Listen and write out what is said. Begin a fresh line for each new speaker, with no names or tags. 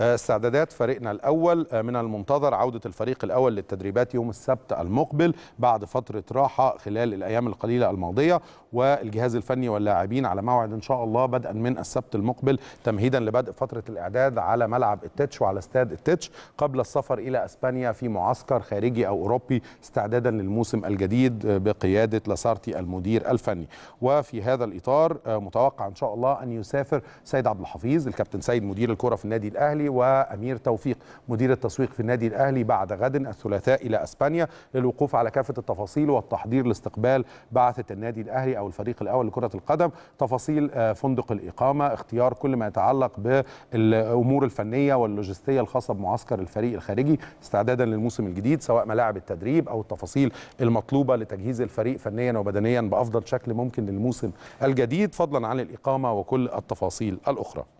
آه، استعدادات فريقنا الأول آه، من المنتظر عودة الفريق الأول للتدريبات يوم السبت المقبل بعد فترة راحة خلال الأيام القليلة الماضية والجهاز الفني واللاعبين على موعد إن شاء الله بدءا من السبت المقبل تمهيدا لبدء فترة الإعداد على ملعب التتش وعلى استاد التتش قبل السفر إلى أسبانيا في معسكر خارجي أو أوروبي استعدادا للموسم الجديد آه، بقيادة لاسارتي المدير الفني وفي هذا الإطار متوقع إن شاء الله أن يسافر سيد عبد الحفيظ الكابتن سيد مدير الكرة في النادي الأهلي وأمير توفيق مدير التسويق في النادي الأهلي بعد غد الثلاثاء إلى أسبانيا للوقوف على كافة التفاصيل والتحضير لاستقبال بعثة النادي الأهلي أو الفريق الأول لكرة القدم تفاصيل آه، فندق الإقامة اختيار كل ما يتعلق بالأمور الفنية واللوجستية الخاصة بمعسكر الفريق الخارجي استعدادا للموسم الجديد سواء ملاعب التدريب أو التفاصيل المطلوبة لتجهيز الفريق فنيا وبدنيا بأفضل شكل ممكن للموسم الجديد فضلا عن الإقامة وكل التفاصيل الأخرى